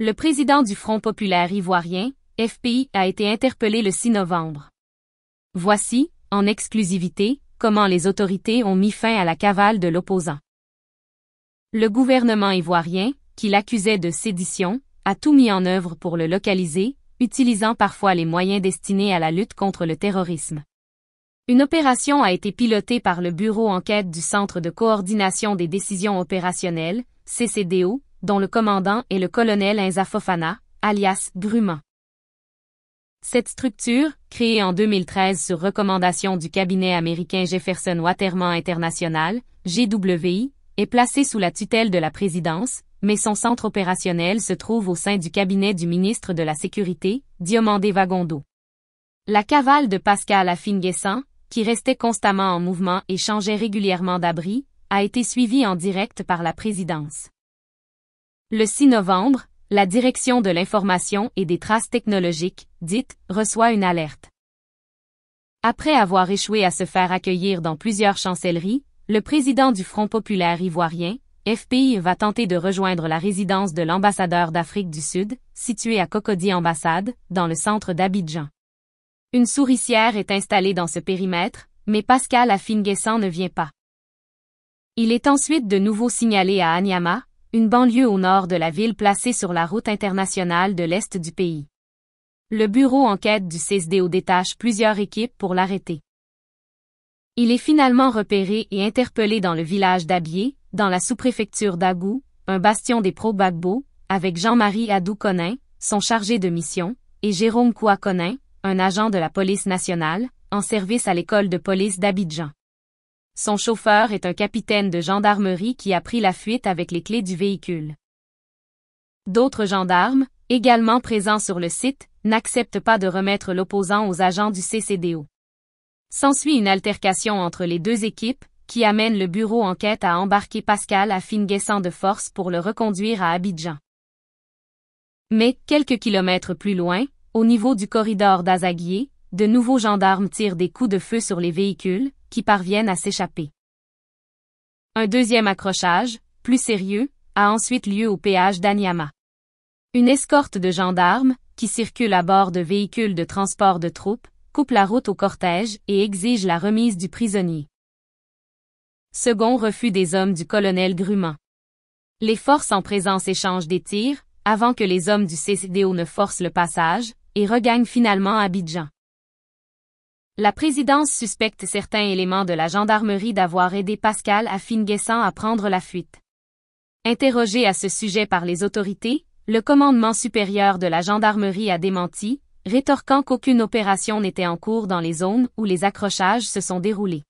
Le président du Front populaire ivoirien, FPI, a été interpellé le 6 novembre. Voici, en exclusivité, comment les autorités ont mis fin à la cavale de l'opposant. Le gouvernement ivoirien, qui l'accusait de sédition, a tout mis en œuvre pour le localiser, utilisant parfois les moyens destinés à la lutte contre le terrorisme. Une opération a été pilotée par le Bureau enquête du Centre de coordination des décisions opérationnelles, CCDO, dont le commandant est le colonel Inza Fofana, alias Gruman. Cette structure, créée en 2013 sur recommandation du cabinet américain Jefferson Waterman International, GWI, est placée sous la tutelle de la présidence, mais son centre opérationnel se trouve au sein du cabinet du ministre de la Sécurité, Diamandé Vagondo. La cavale de Pascal Affinguessan, qui restait constamment en mouvement et changeait régulièrement d'abri, a été suivie en direct par la présidence. Le 6 novembre, la Direction de l'information et des traces technologiques, dite, reçoit une alerte. Après avoir échoué à se faire accueillir dans plusieurs chancelleries, le président du Front populaire ivoirien, FPI va tenter de rejoindre la résidence de l'ambassadeur d'Afrique du Sud, située à Cocody Ambassade, dans le centre d'Abidjan. Une souricière est installée dans ce périmètre, mais Pascal Afinguessan ne vient pas. Il est ensuite de nouveau signalé à Anyama, une banlieue au nord de la ville placée sur la route internationale de l'Est du pays. Le bureau enquête du CSDO détache plusieurs équipes pour l'arrêter. Il est finalement repéré et interpellé dans le village d'Abié, dans la sous-préfecture d'Agou, un bastion des pro-Bagbo, avec Jean-Marie Adou-Conin, son chargé de mission, et Jérôme Kouakonin, un agent de la police nationale, en service à l'école de police d'Abidjan. Son chauffeur est un capitaine de gendarmerie qui a pris la fuite avec les clés du véhicule. D'autres gendarmes, également présents sur le site, n'acceptent pas de remettre l'opposant aux agents du CCDO. S'ensuit une altercation entre les deux équipes, qui amène le bureau enquête à embarquer Pascal à Finguessant de force pour le reconduire à Abidjan. Mais, quelques kilomètres plus loin, au niveau du corridor d'Azaguié, de nouveaux gendarmes tirent des coups de feu sur les véhicules, qui parviennent à s'échapper. Un deuxième accrochage, plus sérieux, a ensuite lieu au péage d'Anyama. Une escorte de gendarmes, qui circule à bord de véhicules de transport de troupes, coupe la route au cortège et exige la remise du prisonnier. Second refus des hommes du colonel Gruman Les forces en présence échangent des tirs, avant que les hommes du CCDO ne forcent le passage, et regagnent finalement Abidjan. La présidence suspecte certains éléments de la gendarmerie d'avoir aidé Pascal à Fingessant à prendre la fuite. Interrogé à ce sujet par les autorités, le commandement supérieur de la gendarmerie a démenti, rétorquant qu'aucune opération n'était en cours dans les zones où les accrochages se sont déroulés.